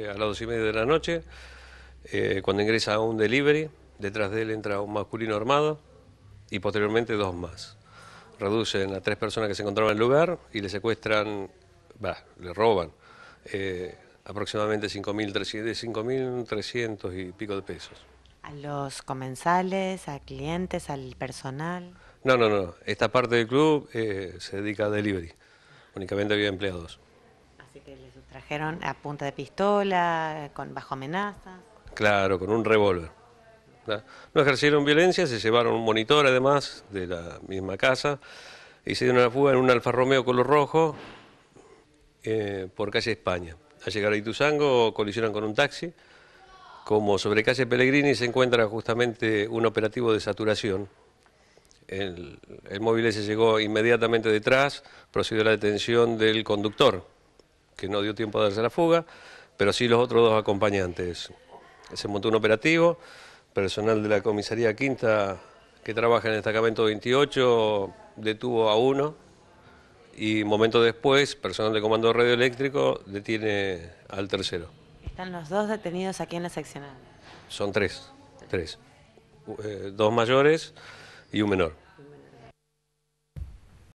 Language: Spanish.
Eh, a las dos y media de la noche, eh, cuando ingresa un delivery, detrás de él entra un masculino armado y posteriormente dos más. Reducen a tres personas que se encontraban en el lugar y le secuestran, le roban eh, aproximadamente 5.300 y pico de pesos. ¿A los comensales, a clientes, al personal? No, no, no. Esta parte del club eh, se dedica a delivery. Únicamente había empleados. Así que le sustrajeron a punta de pistola, con bajo amenazas. Claro, con un revólver. No ejercieron violencia, se llevaron un monitor además de la misma casa y se dieron a la fuga en un Alfa Romeo color rojo eh, por calle España. Al llegar a Ituzango colisionan con un taxi. Como sobre calle Pellegrini se encuentra justamente un operativo de saturación. El, móvil se llegó inmediatamente detrás, procedió a la detención del conductor que no dio tiempo de darse la fuga, pero sí los otros dos acompañantes. Se montó un operativo, personal de la comisaría quinta que trabaja en el destacamento 28 detuvo a uno y momento después personal de comando radioeléctrico detiene al tercero. ¿Están los dos detenidos aquí en la seccional? Son tres, tres. Eh, dos mayores y un menor.